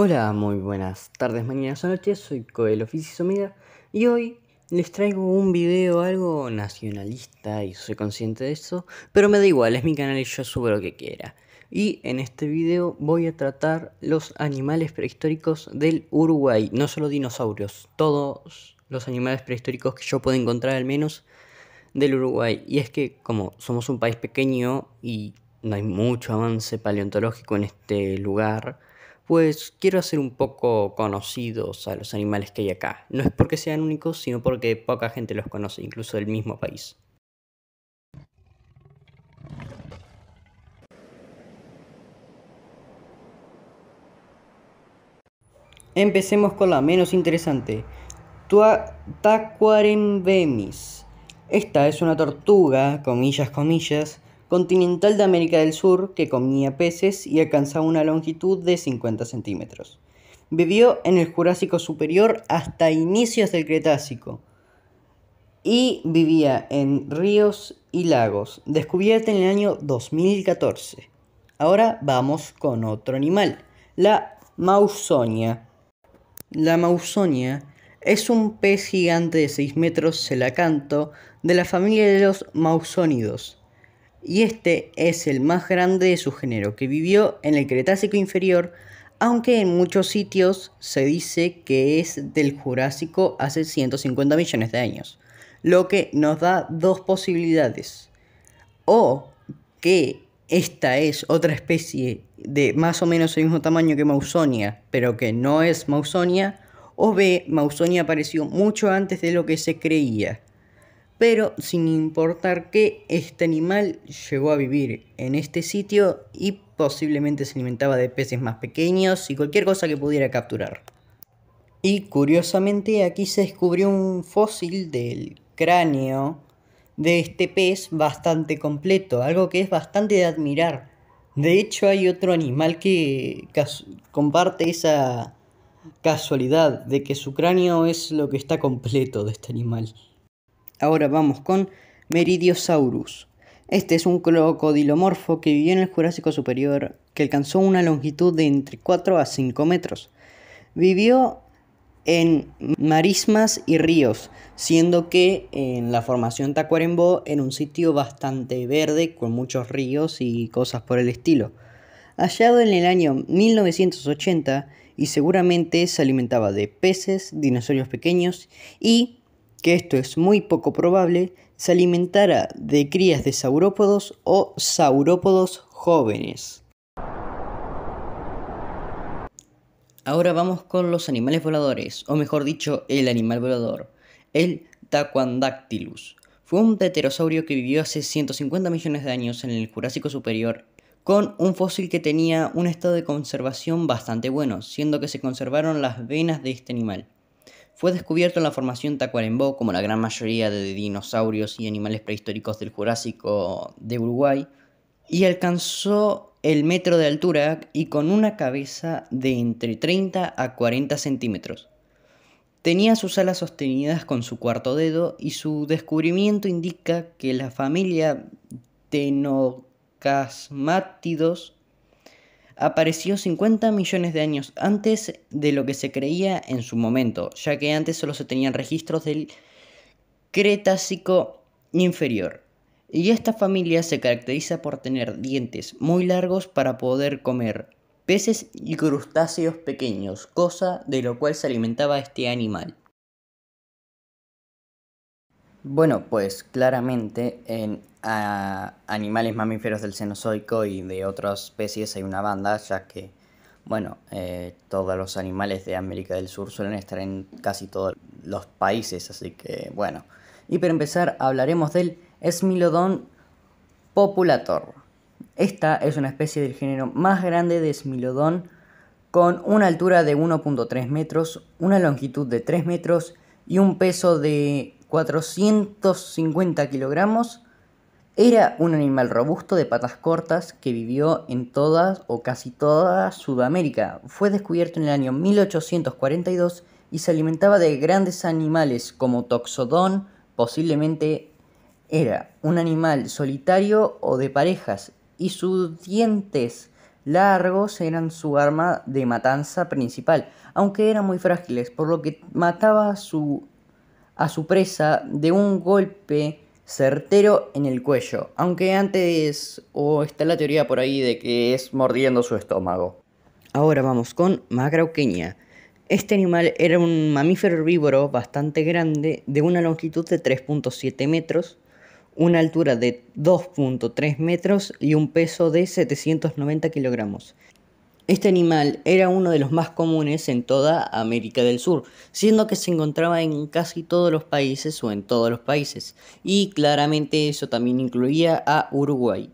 Hola, muy buenas tardes, mañanas o noches, soy Coel Oficio y hoy les traigo un video algo nacionalista y soy consciente de eso, pero me da igual, es mi canal y yo subo lo que quiera. Y en este video voy a tratar los animales prehistóricos del Uruguay, no solo dinosaurios, todos los animales prehistóricos que yo puedo encontrar al menos del Uruguay. Y es que como somos un país pequeño y no hay mucho avance paleontológico en este lugar, pues quiero hacer un poco conocidos a los animales que hay acá. No es porque sean únicos, sino porque poca gente los conoce, incluso del mismo país. Empecemos con la menos interesante, Taquarembemis. Esta es una tortuga, comillas, comillas, continental de América del Sur que comía peces y alcanzaba una longitud de 50 centímetros. Vivió en el Jurásico Superior hasta inicios del Cretácico y vivía en ríos y lagos, descubierta en el año 2014. Ahora vamos con otro animal, la mausonia. La mausonia es un pez gigante de 6 metros canto, de la familia de los mausónidos y este es el más grande de su género, que vivió en el Cretácico inferior, aunque en muchos sitios se dice que es del Jurásico hace 150 millones de años, lo que nos da dos posibilidades. O que esta es otra especie de más o menos el mismo tamaño que Mausonia, pero que no es Mausonia, o B, Mausonia apareció mucho antes de lo que se creía, pero sin importar que este animal llegó a vivir en este sitio y posiblemente se alimentaba de peces más pequeños y cualquier cosa que pudiera capturar. Y curiosamente aquí se descubrió un fósil del cráneo de este pez bastante completo, algo que es bastante de admirar. De hecho hay otro animal que comparte esa casualidad de que su cráneo es lo que está completo de este animal. Ahora vamos con Meridiosaurus. Este es un crocodilomorfo que vivió en el Jurásico Superior, que alcanzó una longitud de entre 4 a 5 metros. Vivió en marismas y ríos, siendo que en la formación Tacuarembó en un sitio bastante verde con muchos ríos y cosas por el estilo. Hallado en el año 1980 y seguramente se alimentaba de peces, dinosaurios pequeños y que esto es muy poco probable, se alimentara de crías de saurópodos o saurópodos jóvenes. Ahora vamos con los animales voladores, o mejor dicho, el animal volador, el Taquandactylus. Fue un pterosaurio que vivió hace 150 millones de años en el Jurásico Superior, con un fósil que tenía un estado de conservación bastante bueno, siendo que se conservaron las venas de este animal. Fue descubierto en la formación Tacuarembó, como la gran mayoría de dinosaurios y animales prehistóricos del Jurásico de Uruguay, y alcanzó el metro de altura y con una cabeza de entre 30 a 40 centímetros. Tenía sus alas sostenidas con su cuarto dedo y su descubrimiento indica que la familia Tenocasmátidos apareció 50 millones de años antes de lo que se creía en su momento, ya que antes solo se tenían registros del Cretácico inferior. Y esta familia se caracteriza por tener dientes muy largos para poder comer peces y crustáceos pequeños, cosa de lo cual se alimentaba este animal. Bueno, pues claramente en animales mamíferos del Cenozoico y de otras especies hay una banda, ya que, bueno, eh, todos los animales de América del Sur suelen estar en casi todos los países, así que, bueno. Y para empezar hablaremos del Smilodon populator. Esta es una especie del género más grande de Smilodon, con una altura de 1.3 metros, una longitud de 3 metros y un peso de 450 kilogramos, era un animal robusto de patas cortas que vivió en todas o casi toda Sudamérica. Fue descubierto en el año 1842 y se alimentaba de grandes animales como toxodón, posiblemente era un animal solitario o de parejas, y sus dientes largos eran su arma de matanza principal, aunque eran muy frágiles, por lo que mataba a su a su presa de un golpe certero en el cuello, aunque antes o está la teoría por ahí de que es mordiendo su estómago. Ahora vamos con Magrauqueña. Este animal era un mamífero herbívoro bastante grande, de una longitud de 3.7 metros, una altura de 2.3 metros y un peso de 790 kilogramos. Este animal era uno de los más comunes en toda América del Sur, siendo que se encontraba en casi todos los países o en todos los países, y claramente eso también incluía a Uruguay.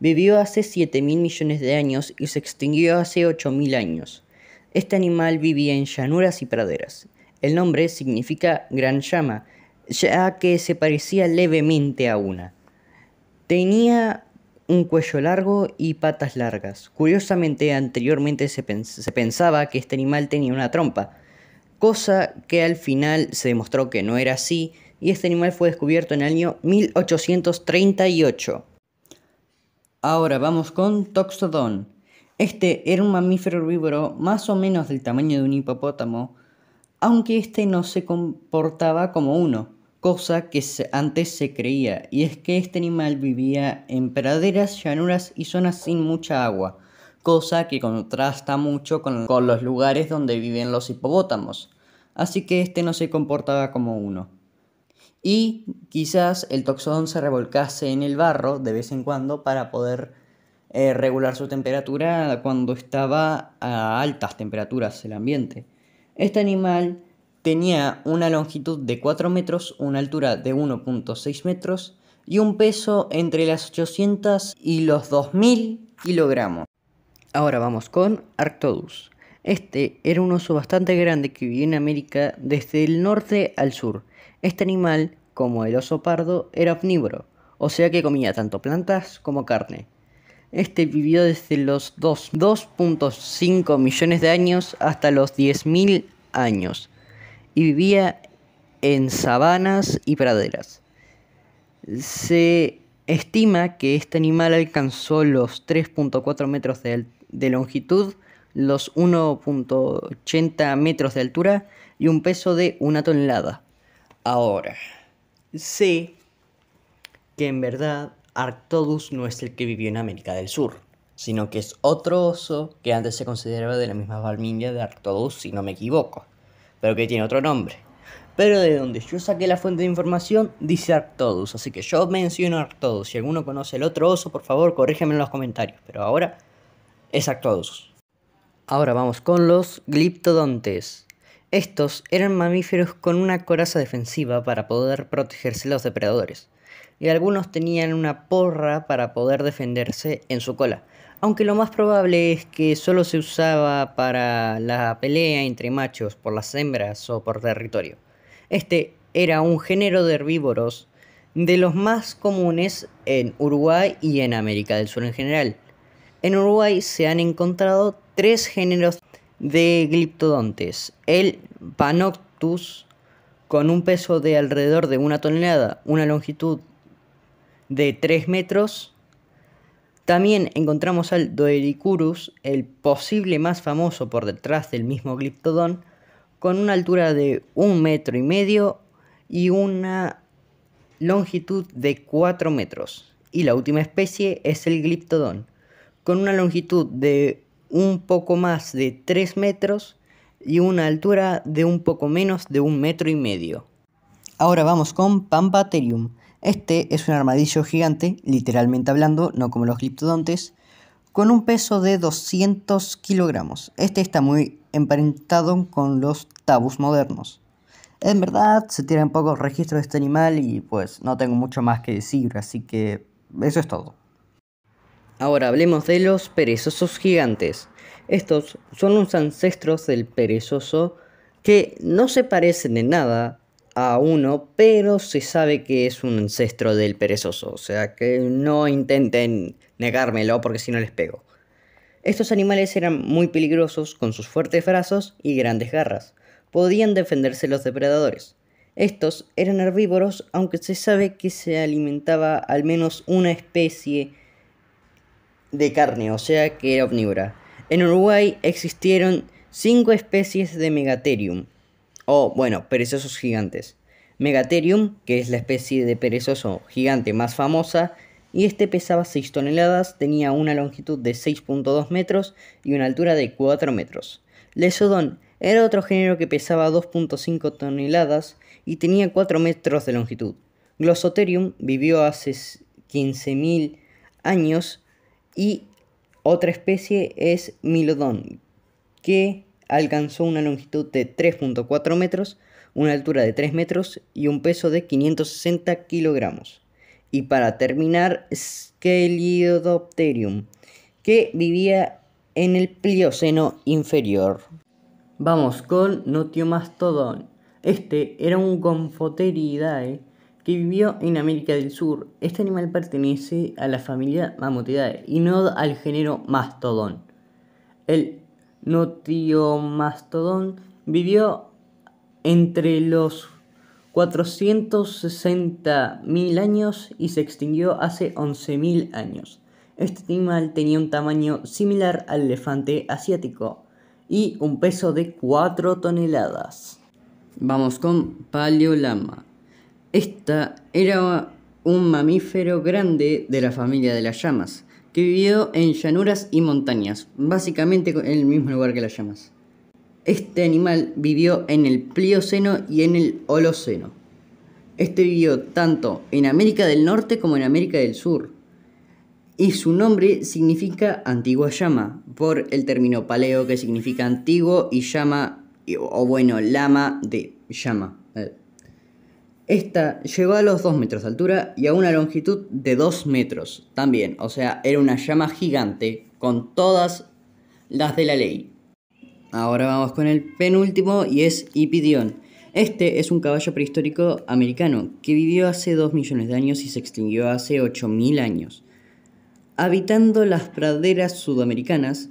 Vivió hace 7.000 millones de años y se extinguió hace 8.000 años. Este animal vivía en llanuras y praderas. El nombre significa gran llama, ya que se parecía levemente a una. Tenía un cuello largo y patas largas. Curiosamente, anteriormente se, pensaba que este animal tenía una trompa, cosa que al final se demostró que no era así y este animal fue descubierto en el año 1838. Ahora vamos con Toxodon. Este era un mamífero herbívoro más o menos del tamaño de un hipopótamo, aunque este no se comportaba como uno cosa que antes se creía, y es que este animal vivía en praderas, llanuras y zonas sin mucha agua, cosa que contrasta mucho con, los lugares donde viven los hipopótamos, así que este no se comportaba como uno. Y quizás el toxón se revolcase en el barro de vez en cuando para poder eh, regular su temperatura cuando estaba a altas temperaturas el ambiente. Este animal Tenía una longitud de 4 metros, una altura de 1.6 metros y un peso entre las 800 y los 2000 kilogramos. Ahora vamos con Arctodus. Este era un oso bastante grande que vivía en América desde el norte al sur. Este animal, como el oso pardo, era omnívoro, o sea que comía tanto plantas como carne. Este vivió desde los 2.5 millones de años hasta los 10.000 años y vivía en sabanas y praderas. Se estima que este animal alcanzó los 3.4 metros de, longitud, los 1.80 metros de altura y un peso de una tonelada. Ahora, sé que en verdad Arctodus no es el que vivió en América del Sur, sino que es otro oso que antes se consideraba de la misma familia de Arctodus, si no me equivoco pero que tiene otro nombre. Pero de donde yo saqué la fuente de información dice Arctodus, así que yo menciono Arctodus. Si alguno conoce el otro oso, por favor, corrígeme en los comentarios, pero ahora es Arctodus. Ahora vamos con los gliptodontes. Estos eran mamíferos con una coraza defensiva para poder protegerse de los depredadores, y algunos tenían una porra para poder defenderse en su cola aunque lo más probable es que solo se usaba para la pelea entre machos por las hembras o por territorio. Este era un género de herbívoros de los más comunes en Uruguay y en América del Sur en general. En Uruguay se han encontrado tres géneros de gliptodontes. El Panoctus con un peso de alrededor de una tonelada, una longitud de 3 metros, también encontramos al Doericurus, el posible más famoso por detrás del mismo Gliptodon, con una altura de un metro y medio y una longitud de 4 metros. Y la última especie es el Gliptodon, con una longitud de un poco más de 3 metros y una altura de un poco menos de un metro y medio. Ahora vamos con Pampaterium este es un armadillo gigante, literalmente hablando, no como los gliptodontes, con un peso de 200 kilogramos. Este está muy emparentado con los tabús modernos. En verdad, se tienen pocos registros de este animal y pues no tengo mucho más que decir, así que eso es todo. Ahora hablemos de los perezosos gigantes. Estos son unos ancestros del perezoso que no se parecen en nada a uno, pero se sabe que es un ancestro del perezoso, o sea que no intenten negármelo porque si no les pego. Estos animales eran muy peligrosos con sus fuertes brazos y grandes garras. Podían defenderse los depredadores. Estos eran herbívoros, aunque se sabe que se alimentaba al menos una especie de carne, o sea que era omnívora. En Uruguay existieron cinco especies de Megatherium, o bueno, perezosos gigantes. Megatherium, que es la especie de perezoso gigante más famosa, y este pesaba 6 toneladas, tenía una longitud de 6.2 metros y una altura de 4 metros. Lesodon era otro género que pesaba 2.5 toneladas y tenía 4 metros de longitud. Glossotherium vivió hace 15.000 años y otra especie es Milodon, que alcanzó una longitud de 3.4 metros, una altura de 3 metros y un peso de 560 kilogramos. Y para terminar, Skeliodopterium, que vivía en el Plioceno inferior. Vamos con Notiomastodon. Este era un Confoteridae que vivió en América del Sur. Este animal pertenece a la familia Mamutidae y no al género Mastodon. El Notiomastodón vivió entre los 460.000 años y se extinguió hace 11.000 años. Este animal tenía un tamaño similar al elefante asiático y un peso de 4 toneladas. Vamos con Paleolama. Esta era un mamífero grande de la familia de las llamas que vivió en llanuras y montañas, básicamente en el mismo lugar que las llamas. Este animal vivió en el Plioceno y en el Holoceno. Este vivió tanto en América del Norte como en América del Sur. Y su nombre significa antigua llama, por el término paleo que significa antiguo y llama, o bueno, lama de llama. Eh, esta llegó a los 2 metros de altura y a una longitud de 2 metros también, o sea, era una llama gigante con todas las de la ley. Ahora vamos con el penúltimo y es Ipidion. Este es un caballo prehistórico americano que vivió hace 2 millones de años y se extinguió hace 8.000 años. Habitando las praderas sudamericanas,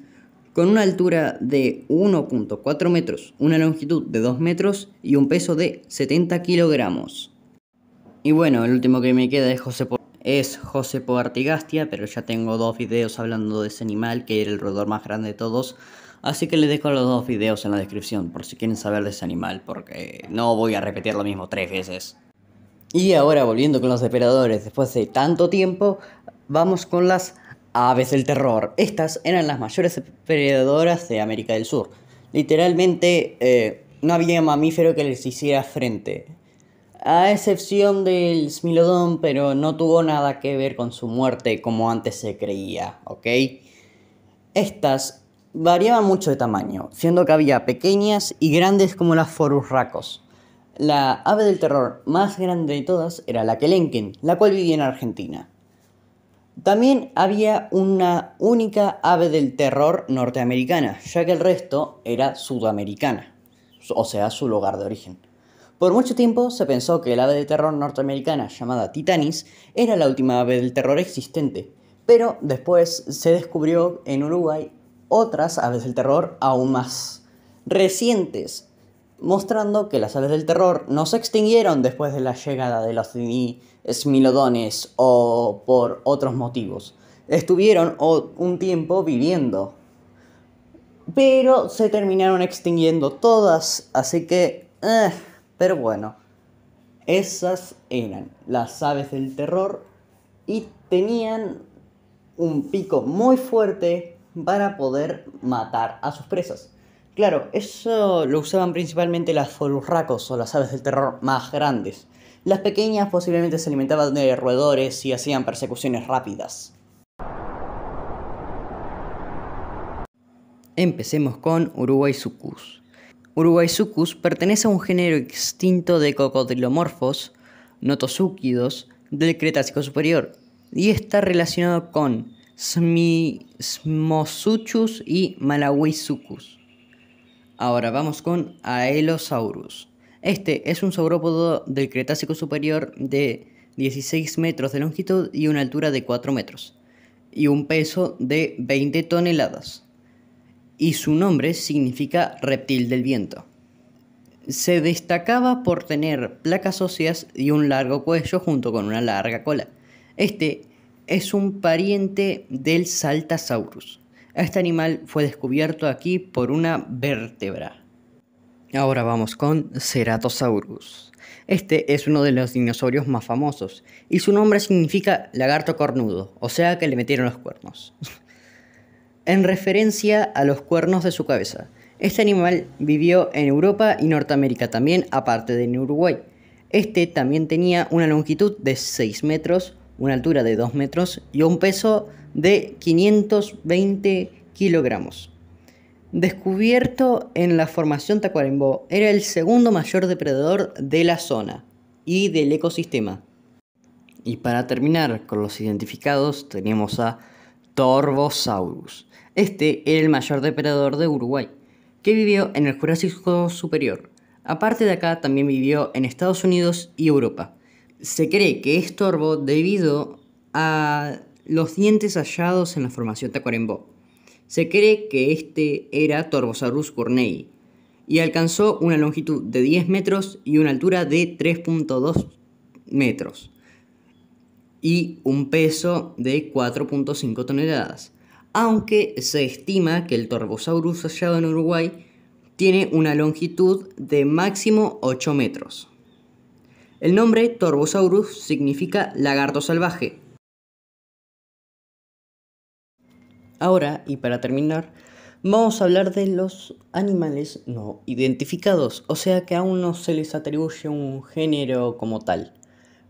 con una altura de 1.4 metros, una longitud de 2 metros y un peso de 70 kilogramos. Y bueno, el último que me queda es José, es pero ya tengo dos videos hablando de ese animal, que era el roedor más grande de todos, así que les dejo los dos videos en la descripción por si quieren saber de ese animal, porque no voy a repetir lo mismo tres veces. Y ahora volviendo con los depredadores, después de tanto tiempo, vamos con las aves del terror. Estas eran las mayores predadoras de América del Sur. Literalmente eh, no había mamífero que les hiciera frente. A excepción del Smilodón, pero no tuvo nada que ver con su muerte como antes se creía, ¿ok? Estas variaban mucho de tamaño, siendo que había pequeñas y grandes como las Racos La ave del terror más grande de todas era la Kelenken, la cual vivía en Argentina. También había una única ave del terror norteamericana, ya que el resto era sudamericana, o sea, su lugar de origen. Por mucho tiempo se pensó que el ave de terror norteamericana llamada Titanis era la última ave del terror existente, pero después se descubrió en Uruguay otras aves del terror aún más recientes, mostrando que las aves del terror no se extinguieron después de la llegada de los smilodones o por otros motivos. Estuvieron un tiempo viviendo, pero se terminaron extinguiendo todas, así que... Eh, pero bueno, esas eran las aves del terror y tenían un pico muy fuerte para poder matar a sus presas. Claro, eso lo usaban principalmente las folurracos o las aves del terror más grandes. Las pequeñas posiblemente se alimentaban de roedores y hacían persecuciones rápidas. Empecemos con Uruguay sucus. Uruguay pertenece a un género extinto de cocodrilomorfos, notosúquidos, del Cretácico Superior, y está relacionado con Smosuchus y Malawi Ahora vamos con Aelosaurus. Este es un saurópodo del Cretácico superior de 16 metros de longitud y una altura de 4 metros, y un peso de 20 toneladas. Y su nombre significa reptil del viento. Se destacaba por tener placas óseas y un largo cuello junto con una larga cola. Este es un pariente del Saltasaurus este animal fue descubierto aquí por una vértebra. Ahora vamos con Ceratosaurus. Este es uno de los dinosaurios más famosos y su nombre significa lagarto cornudo, o sea que le metieron los cuernos. en referencia a los cuernos de su cabeza, este animal vivió en Europa y Norteamérica también, aparte de en Uruguay. Este también tenía una longitud de 6 metros, una altura de 2 metros y un peso de 520 kilogramos. Descubierto en la formación Tacuarembó, era el segundo mayor depredador de la zona y del ecosistema. Y para terminar con los identificados, tenemos a Torvosaurus. Este era el mayor depredador de Uruguay, que vivió en el Jurásico Superior. Aparte de acá, también vivió en Estados Unidos y Europa. Se cree que es torbo debido a los dientes hallados en la formación Tacuarembó. Se cree que este era Torbosaurus cornei y alcanzó una longitud de 10 metros y una altura de 3.2 metros y un peso de 4.5 toneladas, aunque se estima que el Torbosaurus hallado en Uruguay tiene una longitud de máximo 8 metros. El nombre Torbosaurus significa lagarto salvaje. Ahora, y para terminar, vamos a hablar de los animales no identificados, o sea que aún no se les atribuye un género como tal.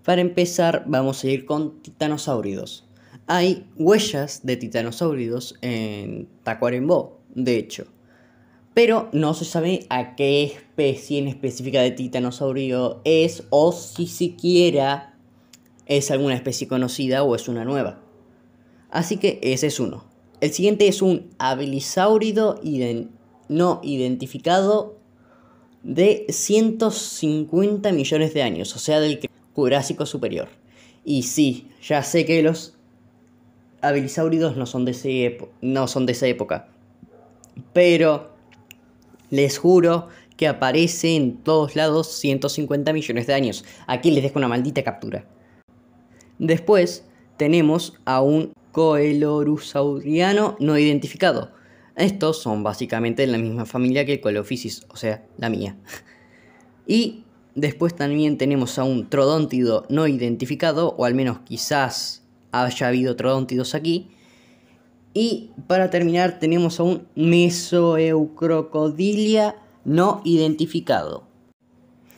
Para empezar, vamos a ir con Titanosauridos. Hay huellas de Titanosauridos en Tacuarembó, de hecho pero no se sabe a qué especie en específica de titanosaurio es o si siquiera es alguna especie conocida o es una nueva. Así que ese es uno. El siguiente es un abilisáurido no identificado de 150 millones de años, o sea, del Jurásico Superior. Y sí, ya sé que los habilisáuridos no son de esa época, pero les juro que aparece en todos lados 150 millones de años. Aquí les dejo una maldita captura. Después tenemos a un coelorusauriano no identificado. Estos son básicamente de la misma familia que el Coelophysis, o sea, la mía. Y después también tenemos a un trodóntido no identificado, o al menos quizás haya habido trodóntidos aquí, y para terminar tenemos a un mesoeucrocodilia no identificado.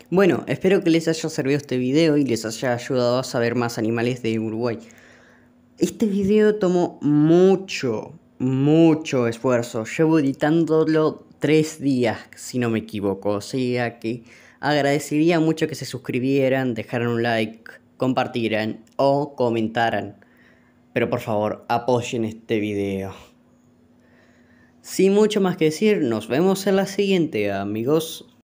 Bueno, espero que les haya servido este video y les haya ayudado a saber más animales de Uruguay. Este video tomó mucho, mucho esfuerzo. Llevo editándolo tres días, si no me equivoco. O sea que agradecería mucho que se suscribieran, dejaran un like, compartieran o comentaran. Pero por favor, apoyen este video. Sin mucho más que decir, nos vemos en la siguiente, amigos.